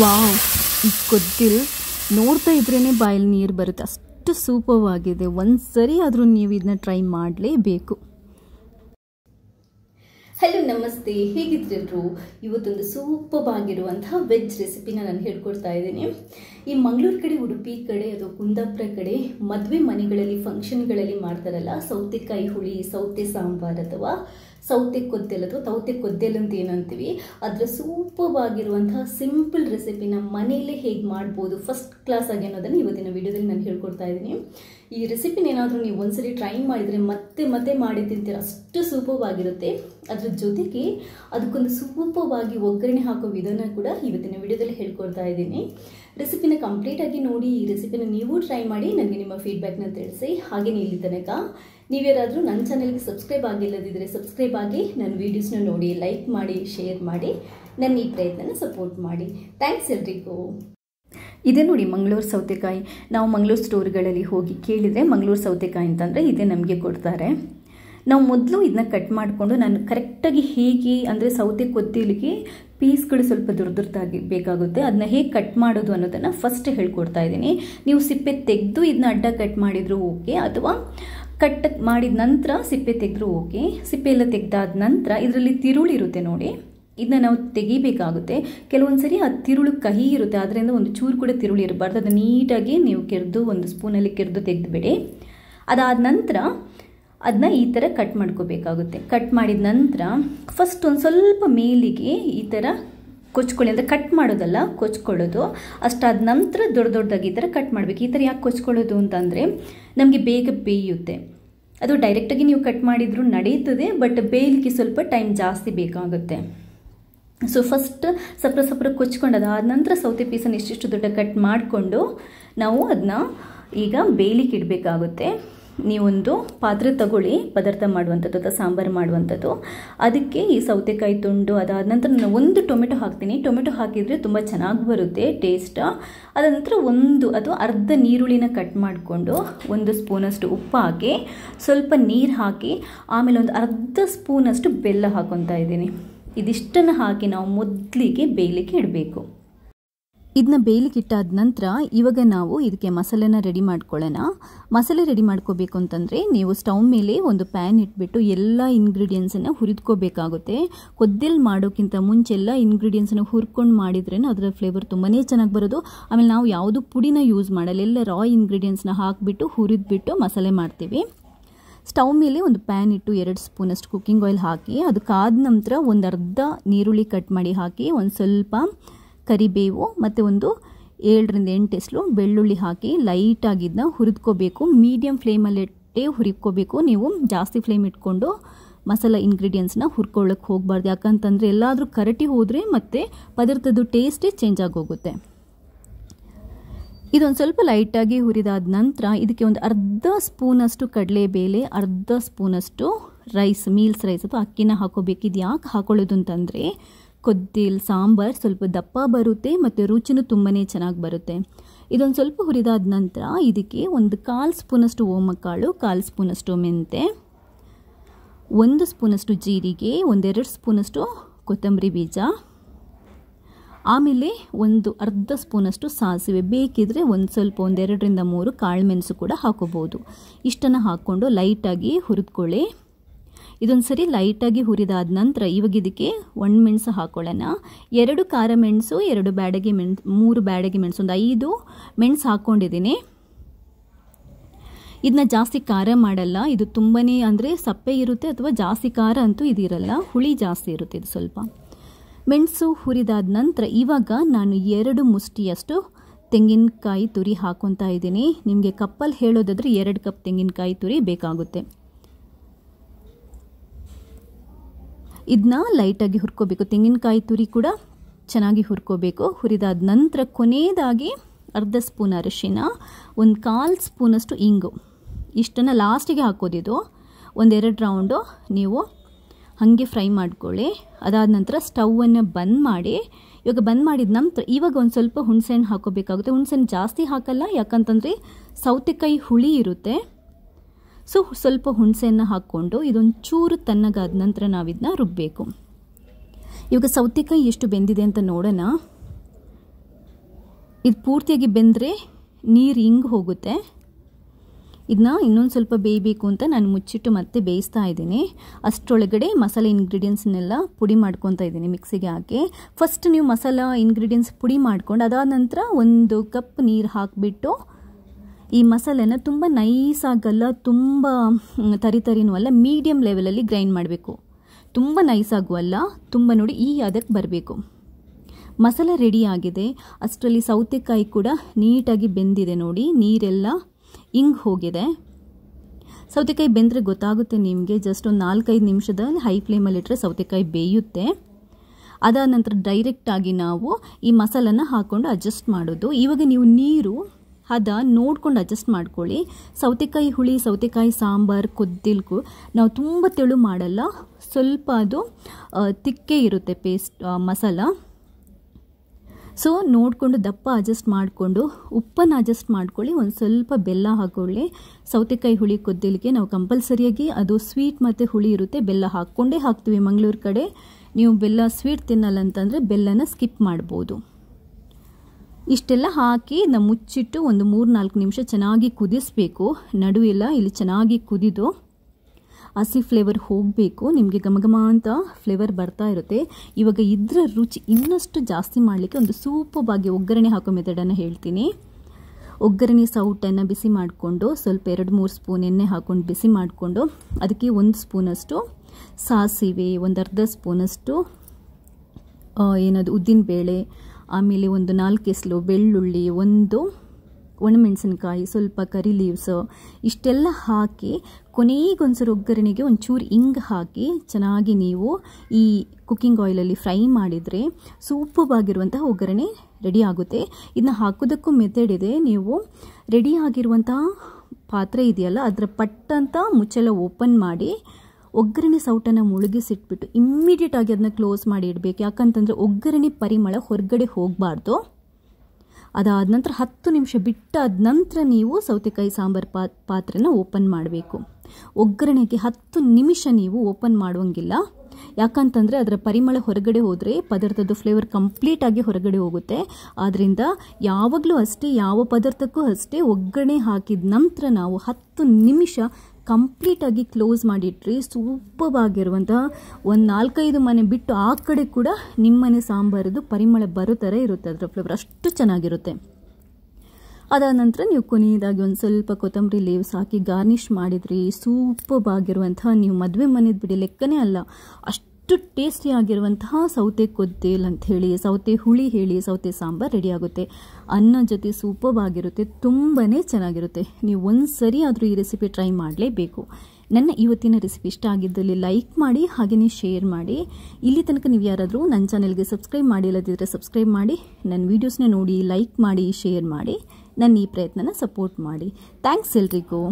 wow ಗೊತ್ತಿಲ್ಲ ನೋಡ್ತಾ ಇದ್ರೇ ಬಾಯಲ್ಲಿ ನೀರು ಬರುತ್ತೆ ಅಷ್ಟು ಸೂಪರ್ವಾಗಿದೆ ಆಗಿದೆ ಒಂದು ಸರಿ ಆದರೂ ನೀವು ಇದನ್ನ ಟ್ರೈ ಮಾಡಲೇಬೇಕು ಹಲೋ ನಮಸ್ತೆ ಹೇಗಿದ್ರೆಲ್ಲರೂ ಇವತ್ತೊಂದು ಸೂಪರ್ ವೆಜ್ ರೆಸಿಪಿನ ನಾನು ಹೇಳ್ಕೊಡ್ತಾ ಇದ್ದೀನಿ ಈ ಮಂಗಳೂರು ಕಡೆ ಉಡುಪಿ ಕಡೆ ಅಥವಾ ಕುಂದಾಪುರ ಕಡೆ ಮದುವೆ ಮನೆಗಳಲ್ಲಿ ಫಂಕ್ಷನ್ಗಳಲ್ಲಿ ಮಾಡ್ತಾರಲ್ಲ ಸೌತೆಕಾಯಿ ಹುಳಿ ಸೌತೆ ಸಾಂಬಾರ್ ಅಥವಾ ಸೌತೆ ಕೊದ್ದೆಲ್ ಅಥವಾ ತೌತೆ ಕೊದ್ದೆಲ್ ಅಂತ ಏನಂತೀವಿ ಅದರ ಸೂಪರ್ ಸಿಂಪಲ್ ರೆಸಿಪಿನ ಮನೆಯಲ್ಲೇ ಹೇಗೆ ಮಾಡ್ಬೋದು ಫಸ್ಟ್ ಕ್ಲಾಸ್ ಆಗಿ ಅನ್ನೋದನ್ನು ಇವತ್ತಿನ ವಿಡಿಯೋದಲ್ಲಿ ನಾನು ಹೇಳ್ಕೊಡ್ತಾ ಇದ್ದೀನಿ ಈ ರೆಸಿಪಿನ ಏನಾದರೂ ನೀವು ಒಂದ್ಸರಿ ಟ್ರೈ ಮಾಡಿದರೆ ಮತ್ತೆ ಮತ್ತೆ ಮಾಡಿ ತಿಂತೀರ ಅಷ್ಟು ಸೂಪರ್ ಆಗಿರುತ್ತೆ ಅದ್ರ ಜೊತೆಗೆ ಅದಕ್ಕೊಂದು ಸೂಪರ್ ಆಗಿ ಒಗ್ಗರಣೆ ಹಾಕೋ ವಿಧಾನ ಕೂಡ ಇವತ್ತಿನ ವಿಡಿಯೋದಲ್ಲಿ ಹೇಳ್ಕೊಡ್ತಾ ಇದ್ದೀನಿ ರೆಸಿಪಿನ ಕಂಪ್ಲೀಟಾಗಿ ನೋಡಿ ಈ ರೆಸಿಪಿನ ನೀವು ಟ್ರೈ ಮಾಡಿ ನನಗೆ ನಿಮ್ಮ ಫೀಡ್ಬ್ಯಾಕ್ನ ತಿಳಿಸಿ ಹಾಗೆ ಇಲ್ಲಿ ತನಕ ನೀವ್ಯಾರಾದರೂ ನನ್ನ ಚಾನೆಲ್ಗೆ ಸಬ್ಸ್ಕ್ರೈಬ್ ಆಗಿಲ್ಲದಿದ್ದರೆ ಸಬ್ಸ್ಕ್ರೈಬ್ ಆಗಿ ನನ್ನ ವೀಡಿಯೋಸ್ನ ನೋಡಿ ಲೈಕ್ ಮಾಡಿ ಶೇರ್ ಮಾಡಿ ನನ್ನ ಈ ಪ್ರಯತ್ನನ ಸಪೋರ್ಟ್ ಮಾಡಿ ಥ್ಯಾಂಕ್ಸ್ ಎಲ್ರಿಗೂ ಇದೇ ನೋಡಿ ಮಂಗಳೂರು ಸೌತೆಕಾಯಿ ನಾವು ಮಂಗಳೂರು ಸ್ಟೋರ್ಗಳಲ್ಲಿ ಹೋಗಿ ಕೇಳಿದರೆ ಮಂಗಳೂರು ಸೌತೆಕಾಯಿ ಅಂತಂದರೆ ಇದೇ ನಮಗೆ ಕೊಡ್ತಾರೆ ನಾವು ಮೊದಲು ಇದನ್ನ ಕಟ್ ಮಾಡಿಕೊಂಡು ನಾನು ಕರೆಕ್ಟಾಗಿ ಹೇಗೆ ಅಂದರೆ ಸೌತೆ ಕೊತ್ತಿಲಿಗೆ ಪೀಸ್ಗಳು ಸ್ವಲ್ಪ ದುರ್ದುರ್ದಾಗಿ ಬೇಕಾಗುತ್ತೆ ಅದನ್ನ ಹೇಗೆ ಕಟ್ ಮಾಡೋದು ಅನ್ನೋದನ್ನು ಫಸ್ಟ್ ಹೇಳ್ಕೊಡ್ತಾ ಇದ್ದೀನಿ ನೀವು ಸಿಪ್ಪೆ ತೆಗೆದು ಇದನ್ನ ಅಡ್ಡ ಕಟ್ ಮಾಡಿದರೂ ಓಕೆ ಅಥವಾ ಕಟ್ ಮಾಡಿದ ನಂತರ ಸಿಪ್ಪೆ ತೆಗೆದ್ರು ಓಕೆ ಸಿಪ್ಪೆ ಎಲ್ಲ ತೆಗೆದಾದ ನಂತರ ಇದರಲ್ಲಿ ತಿರುಳಿರುತ್ತೆ ನೋಡಿ ಇದನ್ನ ನಾವು ತೆಗಿಬೇಕಾಗುತ್ತೆ ಕೆಲವೊಂದು ಸರಿ ಆ ತಿರುಳು ಕಹಿ ಇರುತ್ತೆ ಆದ್ದರಿಂದ ಒಂದು ಚೂರು ಕೂಡ ತಿರುಳು ಇರಬಾರ್ದು ಅದು ನೀಟಾಗಿ ನೀವು ಕೆರೆದು ಒಂದು ಸ್ಪೂನಲ್ಲಿ ಕೆರೆದು ತೆಗೆದುಬಿಡಿ ಅದಾದ ನಂತರ ಅದನ್ನ ಈ ಥರ ಕಟ್ ಮಾಡ್ಕೋಬೇಕಾಗುತ್ತೆ ಕಟ್ ಮಾಡಿದ ನಂತರ ಫಸ್ಟ್ ಒಂದು ಸ್ವಲ್ಪ ಮೇಲಿಗೆ ಈ ಥರ ಕೊಚ್ಕೊಳ್ಳಿ ಅಂದರೆ ಕಟ್ ಮಾಡೋದಲ್ಲ ಕೊಚ್ಕೊಳ್ಳೋದು ಅಷ್ಟಾದ ನಂತರ ದೊಡ್ಡ ದೊಡ್ಡದಾಗಿ ಈ ಥರ ಕಟ್ ಮಾಡಬೇಕು ಈ ಥರ ಯಾಕೆ ಕೊಚ್ಕೊಳ್ಳೋದು ಅಂತಂದರೆ ನಮಗೆ ಬೇಗ ಬೇಯುತ್ತೆ ಅದು ಡೈರೆಕ್ಟಾಗಿ ನೀವು ಕಟ್ ಮಾಡಿದರೂ ನಡೆಯುತ್ತದೆ ಬಟ್ ಬೇಯಲಿಕ್ಕೆ ಸ್ವಲ್ಪ ಟೈಮ್ ಜಾಸ್ತಿ ಬೇಕಾಗುತ್ತೆ ಸೊ ಫಸ್ಟ್ ಸಪ್ರ ಸಪ್ರ ಕೊಚ್ಕೊಂಡದ ಆದ ನಂತರ ಸೌತೆ ಪೀಸನ್ನು ಇಷ್ಟಿಷ್ಟು ದೊಡ್ಡ ಕಟ್ ಮಾಡಿಕೊಂಡು ನಾವು ಅದನ್ನ ಈಗ ಬೇಯಲಿಕ್ಕೆ ಇಡಬೇಕಾಗುತ್ತೆ ನೀವೊಂದು ಪಾತ್ರೆ ತಗೊಳ್ಳಿ ಪದಾರ್ಥ ಮಾಡುವಂಥದ್ದು ಅಥವಾ ಸಾಂಬಾರು ಮಾಡುವಂಥದ್ದು ಅದಕ್ಕೆ ಈ ಸೌತೆಕಾಯಿ ತುಂಡು ಅದಾದ ನಂತರ ನಾನು ಒಂದು ಟೊಮೆಟೊ ಹಾಕ್ತೀನಿ ಟೊಮೆಟೊ ಹಾಕಿದರೆ ತುಂಬ ಚೆನ್ನಾಗಿ ಬರುತ್ತೆ ಟೇಸ್ಟ್ ಅದ ನಂತರ ಒಂದು ಅಥವಾ ಅರ್ಧ ನೀರುಳ್ಳಿನ ಕಟ್ ಮಾಡಿಕೊಂಡು ಒಂದು ಸ್ಪೂನಷ್ಟು ಉಪ್ಪು ಹಾಕಿ ಸ್ವಲ್ಪ ನೀರು ಹಾಕಿ ಆಮೇಲೆ ಒಂದು ಅರ್ಧ ಸ್ಪೂನಷ್ಟು ಬೆಲ್ಲ ಹಾಕೊತಾ ಇದ್ದೀನಿ ಇದಿಷ್ಟನ್ನು ಹಾಕಿ ನಾವು ಮೊದಲಿಗೆ ಬೇಯಲಿಕ್ಕೆ ಇಡಬೇಕು ಇದನ್ನ ಬೇಯಲಿಕ್ಕಿಟ್ಟಾದ ನಂತರ ಇವಾಗ ನಾವು ಇದಕ್ಕೆ ಮಸಾಲೆನ ರೆಡಿ ಮಾಡ್ಕೊಳ್ಳೋಣ ಮಸಾಲೆ ರೆಡಿ ಮಾಡ್ಕೋಬೇಕು ಅಂತಂದರೆ ನೀವು ಸ್ಟವ್ ಮೇಲೆ ಒಂದು ಪ್ಯಾನ್ ಇಟ್ಬಿಟ್ಟು ಎಲ್ಲ ಇಂಗ್ರೀಡಿಯೆಂಟ್ಸನ್ನು ಹುರಿದ್ಕೋಬೇಕಾಗುತ್ತೆ ಕೊದ್ದಲ್ಲಿ ಮಾಡೋಕ್ಕಿಂತ ಮುಂಚೆ ಎಲ್ಲ ಇಂಗ್ರೀಡಿಯೆಂಟ್ಸನ್ನು ಹುರ್ಕೊಂಡು ಮಾಡಿದ್ರೇ ಅದರ ಫ್ಲೇವರ್ ತುಂಬಾ ಚೆನ್ನಾಗಿ ಬರೋದು ಆಮೇಲೆ ನಾವು ಯಾವುದು ಪುಡಿನ ಯೂಸ್ ಮಾಡಲ್ಲ ಎಲ್ಲ ರಾಯ್ ಇಂಗ್ರೀಡಿಯೆಂಟ್ಸ್ನ ಹಾಕಿಬಿಟ್ಟು ಹುರಿದ್ಬಿಟ್ಟು ಮಸಾಲೆ ಮಾಡ್ತೀವಿ ಸ್ಟವ್ ಮೇಲೆ ಒಂದು ಪ್ಯಾನ್ ಇಟ್ಟು ಎರಡು ಸ್ಪೂನಷ್ಟು ಕುಕ್ಕಿಂಗ್ ಆಯಿಲ್ ಹಾಕಿ ಅದಕ್ಕಾದ ನಂತರ ಒಂದು ಅರ್ಧ ನೀರುಳ್ಳಿ ಕಟ್ ಮಾಡಿ ಹಾಕಿ ಒಂದು ಸ್ವಲ್ಪ ಕರಿಬೇವು ಮತ್ತು ಒಂದು ಏಳರಿಂದ ಎಂಟು ಎಸ್ಲು ಬೆಳ್ಳುಳ್ಳಿ ಹಾಕಿ ಲೈಟಾಗಿದ್ದನ್ನ ಹುರಿದ್ಕೋಬೇಕು ಮೀಡಿಯಮ್ ಫ್ಲೇಮಲ್ಲಿಟ್ಟೇ ಹುರಿಕೋಬೇಕು ನೀವು ಜಾಸ್ತಿ ಫ್ಲೇಮ್ ಇಟ್ಕೊಂಡು ಮಸಾಲ ಇಂಗ್ರೀಡಿಯೆಂಟ್ಸ್ನ ಹುರ್ಕೊಳ್ಳೋಕೆ ಹೋಗಬಾರ್ದು ಯಾಕಂತಂದರೆ ಎಲ್ಲಾದರೂ ಕರಟಿ ಹೋದರೆ ಮತ್ತು ಪದಾರ್ಥದ್ದು ಟೇಸ್ಟೇ ಚೇಂಜ್ ಆಗೋಗುತ್ತೆ ಇದೊಂದು ಸ್ವಲ್ಪ ಲೈಟಾಗಿ ಹುರಿದಾದ ನಂತರ ಇದಕ್ಕೆ ಒಂದು ಅರ್ಧ ಸ್ಪೂನಷ್ಟು ಕಡಲೆಬೇಳೆ ಅರ್ಧ ಸ್ಪೂನಷ್ಟು ರೈಸ್ ಮೀಲ್ಸ್ ರೈಸ್ ಅಥವಾ ಅಕ್ಕಿನ ಇದು ಯಾಕೆ ಹಾಕೊಳ್ಳೋದು ಅಂತಂದರೆ ಕೊದ್ದಿಲ್ ಸಾಂಬಾರು ಸ್ವಲ್ಪ ದಪ್ಪ ಬರುತ್ತೆ ಮತ್ತು ರುಚಿನೂ ತುಂಬಾ ಚೆನ್ನಾಗಿ ಬರುತ್ತೆ ಇದೊಂದು ಸ್ವಲ್ಪ ಹುರಿದಾದ ನಂತರ ಇದಕ್ಕೆ ಒಂದು ಕಾಲು ಸ್ಪೂನಷ್ಟು ಓಮಕಾಳು ಕಾಲು ಸ್ಪೂನಷ್ಟು ಮೆಂತೆ ಒಂದು ಸ್ಪೂನಷ್ಟು ಜೀರಿಗೆ ಒಂದೆರಡು ಸ್ಪೂನಷ್ಟು ಕೊತ್ತಂಬರಿ ಬೀಜ ಆಮೇಲೆ ಒಂದು ಅರ್ಧ ಸ್ಪೂನಷ್ಟು ಸಾಸಿವೆ ಬೇಕಿದ್ರೆ ಒಂದು ಸ್ವಲ್ಪ ಒಂದೆರಡರಿಂದ ಮೂರು ಕಾಳು ಮೆಣಸು ಕೂಡ ಹಾಕೋಬೋದು ಇಷ್ಟನ್ನು ಹಾಕ್ಕೊಂಡು ಲೈಟಾಗಿ ಹುರಿದ್ಕೊಳ್ಳಿ ಇದೊಂದು ಸರಿ ಲೈಟಾಗಿ ಹುರಿದಾದ ನಂತರ ಇವಾಗ ಇದಕ್ಕೆ ಒಣ ಮೆಣಸು ಹಾಕೊಳ್ಳೋಣ ಎರಡು ಖಾರ ಮೆಣಸು ಎರಡು ಬ್ಯಾಡಗೆ ಮೆಣಸು ಮೂರು ಬ್ಯಾಡಗೆ ಮೆಣಸು ಒಂದು ಐದು ಮೆಣಸು ಹಾಕ್ಕೊಂಡಿದ್ದೀನಿ ಇದನ್ನ ಜಾಸ್ತಿ ಖಾರ ಮಾಡಲ್ಲ ಇದು ತುಂಬನೇ ಅಂದರೆ ಸಪ್ಪೆ ಇರುತ್ತೆ ಅಥವಾ ಜಾಸ್ತಿ ಖಾರ ಅಂತೂ ಇದಿರಲ್ಲ ಹುಳಿ ಜಾಸ್ತಿ ಇರುತ್ತೆ ಇದು ಸ್ವಲ್ಪ ಮೆಣಸು ಹುರಿದಾದ ನಂತರ ಇವಾಗ ನಾನು ಎರಡು ಮುಷ್ಟಿಯಷ್ಟು ತೆಂಗಿನಕಾಯಿ ತುರಿ ಹಾಕೊತಾ ಇದ್ದೀನಿ ನಿಮಗೆ ಕಪ್ಪಲ್ಲಿ ಹೇಳೋದಾದರೆ ಎರಡು ಕಪ್ ತೆಂಗಿನಕಾಯಿ ತುರಿ ಬೇಕಾಗುತ್ತೆ ಇದನ್ನ ಲೈಟಾಗಿ ಹುರ್ಕೋಬೇಕು ತೆಂಗಿನಕಾಯಿ ತುರಿ ಕೂಡ ಚೆನ್ನಾಗಿ ಹುರ್ಕೋಬೇಕು ಹುರಿದಾದ ನಂತರ ಕೊನೆಯದಾಗಿ ಅರ್ಧ ಸ್ಪೂನ್ ಅರಿಶಿನ ಒಂದು ಕಾಲು ಸ್ಪೂನಷ್ಟು ಇಂಗು ಇಷ್ಟನ್ನು ಲಾಸ್ಟಿಗೆ ಹಾಕೋದಿದು ಒಂದೆರಡು ರೌಂಡು ನೀವು ಹಾಗೆ ಫ್ರೈ ಮಾಡ್ಕೊಳ್ಳಿ ಅದಾದ ನಂತರ ಸ್ಟವನ್ನು ಬಂದ್ ಮಾಡಿ ಇವಾಗ ಬಂದ್ ಮಾಡಿದ ನಂತರ ಇವಾಗ ಒಂದು ಸ್ವಲ್ಪ ಹುಣಸೆಹಣ್ಣು ಹಾಕೋಬೇಕಾಗುತ್ತೆ ಹುಣಸೆಹಣ್ಣು ಜಾಸ್ತಿ ಹಾಕಲ್ಲ ಯಾಕಂತಂದರೆ ಸೌತೆಕಾಯಿ ಹುಳಿ ಇರುತ್ತೆ ಸೊ ಸ್ವಲ್ಪ ಹುಣಸೆಯನ್ನು ಹಾಕ್ಕೊಂಡು ಇದೊಂದು ಚೂರು ತನ್ನಗಾದ ನಂತರ ನಾವಿದನ್ನ ರುಬ್ಬಬೇಕು ಇವಾಗ ಸೌತೆಕಾಯಿ ಎಷ್ಟು ಬೆಂದಿದೆ ಅಂತ ನೋಡೋಣ ಇದು ಪೂರ್ತಿಯಾಗಿ ಬೆಂದರೆ ನೀರು ಹಿಂಗೆ ಹೋಗುತ್ತೆ ಇದನ್ನ ಇನ್ನೊಂದು ಸ್ವಲ್ಪ ಬೇಯಬೇಕು ಅಂತ ನಾನು ಮುಚ್ಚಿಟ್ಟು ಮತ್ತೆ ಬೇಯಿಸ್ತಾ ಇದ್ದೀನಿ ಅಷ್ಟೊಳಗಡೆ ಮಸಾಲೆ ಇಂಗ್ರೀಡಿಯೆಂಟ್ಸ್ನೆಲ್ಲ ಪುಡಿ ಮಾಡ್ಕೊತಾ ಇದ್ದೀನಿ ಮಿಕ್ಸಿಗೆ ಹಾಕಿ ಫಸ್ಟ್ ನೀವು ಮಸಾಲ ಇಂಗ್ರೀಡಿಯೆಂಟ್ಸ್ ಪುಡಿ ಮಾಡ್ಕೊಂಡು ಅದಾದ ನಂತರ ಒಂದು ಕಪ್ ನೀರು ಹಾಕಿಬಿಟ್ಟು ಈ ಮಸಾಲೆನ ತುಂಬ ನೈಸ್ ಆಗಲ್ಲ ತುಂಬ ತರಿತರಿನೂ ಅಲ್ಲ ಮೀಡಿಯಮ್ ಲೆವೆಲಲ್ಲಿ ಗ್ರೈಂಡ್ ಮಾಡಬೇಕು ತುಂಬ ನೈಸ್ ಆಗುವಲ್ಲ ತುಂಬ ನೋಡಿ ಈ ಅದಕ್ಕೆ ಬರಬೇಕು ಮಸಾಲೆ ರೆಡಿ ಆಗಿದೆ ಅಷ್ಟರಲ್ಲಿ ಸೌತೆಕಾಯಿ ಕೂಡ ನೀಟಾಗಿ ಬೆಂದಿದೆ ನೋಡಿ ನೀರೆಲ್ಲ ಇಂಗ್ ಹೋಗಿದೆ ಸೌತೆಕಾಯಿ ಬೆಂದರೆ ಗೊತ್ತಾಗುತ್ತೆ ನಿಮಗೆ ಜಸ್ಟ್ ಒಂದು ನಾಲ್ಕೈದು ನಿಮಿಷದಲ್ಲಿ ಹೈ ಫ್ಲೇಮಲ್ಲಿಟ್ಟರೆ ಸೌತೆಕಾಯಿ ಬೇಯುತ್ತೆ ಅದಾದ ನಂತರ ಡೈರೆಕ್ಟಾಗಿ ನಾವು ಈ ಮಸಾಲನ್ನು ಹಾಕ್ಕೊಂಡು ಅಡ್ಜಸ್ಟ್ ಮಾಡೋದು ಇವಾಗ ನೀವು ನೀರು ಅದ ನೋಡ್ಕೊಂಡು ಅಡ್ಜಸ್ಟ್ ಮಾಡ್ಕೊಳ್ಳಿ ಸೌತೆಕಾಯಿ ಹುಳಿ ಸೌತೆಕಾಯಿ ಸಾಂಬಾರು ಕೊದ್ದಿಲ್ಕು ನಾವು ತುಂಬ ತೆಳು ಮಾಡಲ್ಲ ಸ್ವಲ್ಪ ಅದು ತಿಕ್ಕೆ ಇರುತ್ತೆ ಪೇಸ್ಟ್ ಮಸಾಲ ಸೊ ನೋಡಿಕೊಂಡು ದಪ್ಪ ಅಡ್ಜಸ್ಟ್ ಮಾಡಿಕೊಂಡು ಉಪ್ಪನ್ನು ಅಡ್ಜಸ್ಟ್ ಮಾಡ್ಕೊಳ್ಳಿ ಒಂದು ಸ್ವಲ್ಪ ಬೆಲ್ಲ ಹಾಕೊಳ್ಳಿ ಸೌತೆಕಾಯಿ ಹುಳಿ ಕೊದ್ದಿಲಿಗೆ ನಾವು ಕಂಪಲ್ಸರಿಯಾಗಿ ಅದು ಸ್ವೀಟ್ ಮತ್ತು ಹುಳಿ ಇರುತ್ತೆ ಬೆಲ್ಲ ಹಾಕ್ಕೊಂಡೇ ಹಾಕ್ತೀವಿ ಮಂಗಳೂರು ಕಡೆ ನೀವು ಬೆಲ್ಲ ಸ್ವೀಟ್ ತಿನ್ನಲ್ಲ ಅಂತಂದರೆ ಬೆಲ್ಲನ ಸ್ಕಿಪ್ ಮಾಡ್ಬೋದು ಇಷ್ಟೆಲ್ಲ ಹಾಕಿ ನಾವು ಮುಚ್ಚಿಟ್ಟು ಒಂದು ಮೂರು ನಾಲ್ಕು ನಿಮಿಷ ಚೆನ್ನಾಗಿ ಕುದಿಸ್ಬೇಕು ನಡುವೆಲ್ಲ ಇಲ್ಲಿ ಚೆನ್ನಾಗಿ ಕುದಿದು ಹಸಿ ಫ್ಲೇವರ್ ಹೋಗಬೇಕು ನಿಮಗೆ ಗಮಗಮ ಅಂತ ಫ್ಲೇವರ್ ಬರ್ತಾ ಇರುತ್ತೆ ಇವಾಗ ಇದರ ರುಚಿ ಇನ್ನಷ್ಟು ಜಾಸ್ತಿ ಮಾಡಲಿಕ್ಕೆ ಒಂದು ಸೂಪವಾಗಿ ಒಗ್ಗರಣೆ ಹಾಕೋ ಮೆಥಡನ್ನು ಹೇಳ್ತೀನಿ ಒಗ್ಗರಣೆ ಸೌಟನ್ನು ಬಿಸಿ ಮಾಡಿಕೊಂಡು ಸ್ವಲ್ಪ ಎರಡು ಮೂರು ಸ್ಪೂನ್ ಎಣ್ಣೆ ಹಾಕ್ಕೊಂಡು ಬಿಸಿ ಮಾಡಿಕೊಂಡು ಅದಕ್ಕೆ ಒಂದು ಸ್ಪೂನಷ್ಟು ಸಾಸಿವೆ ಒಂದು ಅರ್ಧ ಸ್ಪೂನಷ್ಟು ಏನದು ಉದ್ದಿನ ಬೇಳೆ ಆಮೇಲೆ ಒಂದು ನಾಲ್ಕು ಬೆಳ್ಳುಳ್ಳಿ ಒಂದು ಒಣಮೆಣಸಿನ್ಕಾಯಿ ಸ್ವಲ್ಪ ಕರಿ ಲೀವ್ಸು ಇಷ್ಟೆಲ್ಲ ಹಾಕಿ ಕೊನೆಗೊಂದ್ಸರಿ ಒಗ್ಗರಣೆಗೆ ಒಂಚೂರು ಇಂಗ್ ಹಾಕಿ ಚೆನ್ನಾಗಿ ನೀವು ಈ ಕುಕ್ಕಿಂಗ್ ಆಯಿಲಲ್ಲಿ ಫ್ರೈ ಮಾಡಿದರೆ ಸೂಪವಾಗಿರುವಂತಹ ಒಗ್ಗರಣೆ ರೆಡಿ ಆಗುತ್ತೆ ಇದನ್ನ ಹಾಕೋದಕ್ಕೂ ಮೆಥಡ್ ಇದೆ ನೀವು ರೆಡಿ ಆಗಿರುವಂತಹ ಪಾತ್ರೆ ಇದೆಯಲ್ಲ ಅದರ ಪಟ್ಟಂತ ಮುಚ್ಚಳ ಓಪನ್ ಮಾಡಿ ಒಗ್ಗರಣೆ ಸೌಟನ್ನು ಮುಳುಗಿಸಿಟ್ಬಿಟ್ಟು ಇಮ್ಮಿಡಿಯೇಟ್ ಆಗಿ ಅದನ್ನ ಕ್ಲೋಸ್ ಮಾಡಿ ಇಡಬೇಕು ಯಾಕಂತಂದ್ರೆ ಒಗ್ಗರಣೆ ಪರಿಮಳ ಹೊರಗಡೆ ಹೋಗಬಾರ್ದು ಅದಾದ ನಂತರ ಹತ್ತು ನಿಮಿಷ ಬಿಟ್ಟಾದ ನಂತರ ನೀವು ಸೌತೆಕಾಯಿ ಸಾಂಬಾರು ಪಾತ್ರೆನ ಓಪನ್ ಮಾಡಬೇಕು ಒಗ್ಗರಣೆಗೆ ಹತ್ತು ನಿಮಿಷ ನೀವು ಓಪನ್ ಮಾಡುವಂಗಿಲ್ಲ ಯಾಕಂತಂದರೆ ಅದರ ಪರಿಮಳ ಹೊರಗಡೆ ಹೋದರೆ ಪದಾರ್ಥದ ಫ್ಲೇವರ್ ಕಂಪ್ಲೀಟಾಗಿ ಹೊರಗಡೆ ಹೋಗುತ್ತೆ ಆದ್ರಿಂದ ಯಾವಾಗಲೂ ಅಷ್ಟೇ ಯಾವ ಪದಾರ್ಥಕ್ಕೂ ಅಷ್ಟೇ ಒಗ್ಗರಣೆ ಹಾಕಿದ ನಂತರ ನಾವು ಹತ್ತು ನಿಮಿಷ ಕಂಪ್ಲೀಟಾಗಿ ಕ್ಲೋಸ್ ಮಾಡಿಟ್ರಿ ಸೂಪರ್ ಆಗಿರುವಂಥ ಒಂದು ನಾಲ್ಕೈದು ಮನೆ ಬಿಟ್ಟು ಆ ಕಡೆ ಕೂಡ ನಿಮ್ಮನೆ ಸಾಂಬಾರದು ಪರಿಮಳ ಬರೋ ಥರ ಇರುತ್ತೆ ಅದರ ಫ್ಲೇವರ್ ಅಷ್ಟು ಚೆನ್ನಾಗಿರುತ್ತೆ ಅದಾದ ನಂತರ ನೀವು ಕೊನೆಯದಾಗಿ ಒಂದು ಸ್ವಲ್ಪ ಕೊತ್ತಂಬರಿ ಲೇವ್ಸ್ ಹಾಕಿ ಗಾರ್ನಿಷ್ ಮಾಡಿದ್ರಿ ಸೂಪರ್ ಆಗಿರುವಂಥ ನೀವು ಮದುವೆ ಮನೆದು ಬಿಡಿ ಲೆಕ್ಕನೇ ಅಲ್ಲ ಅಷ್ಟು ಅಷ್ಟು ಟೇಸ್ಟಿಯಾಗಿರುವಂತಹ ಸೌತೆ ಕೊದ್ದೇಲ್ ಅಂತ ಹೇಳಿ ಸೌತೆ ಹುಳಿ ಹೇಳಿ ಸೌತೆ ಸಾಂಬಾರು ರೆಡಿ ಆಗುತ್ತೆ ಅನ್ನ ಜೊತೆ ಸೂಪರ್ ಆಗಿರುತ್ತೆ ತುಂಬಾ ಚೆನ್ನಾಗಿರುತ್ತೆ ನೀವು ಒಂದು ಸರಿ ಆದರೂ ಈ ರೆಸಿಪಿ ಟ್ರೈ ಮಾಡಲೇಬೇಕು ನನ್ನ ಇವತ್ತಿನ ರೆಸಿಪಿ ಇಷ್ಟ ಆಗಿದ್ದಲ್ಲಿ ಲೈಕ್ ಮಾಡಿ ಹಾಗೆಯೇ ಶೇರ್ ಮಾಡಿ ಇಲ್ಲಿ ತನಕ ನೀವು ಯಾರಾದರೂ ನನ್ನ ಚಾನಲ್ಗೆ ಸಬ್ಸ್ಕ್ರೈಬ್ ಮಾಡಿ ಇಲ್ಲದಿದ್ದರೆ ಸಬ್ಸ್ಕ್ರೈಬ್ ಮಾಡಿ ನನ್ನ ವೀಡಿಯೋಸ್ನ ನೋಡಿ ಲೈಕ್ ಮಾಡಿ ಶೇರ್ ಮಾಡಿ ನನ್ನ ಈ ಪ್ರಯತ್ನನ ಸಪೋರ್ಟ್ ಮಾಡಿ ಥ್ಯಾಂಕ್ಸ್ ಎಲ್ರಿಗೂ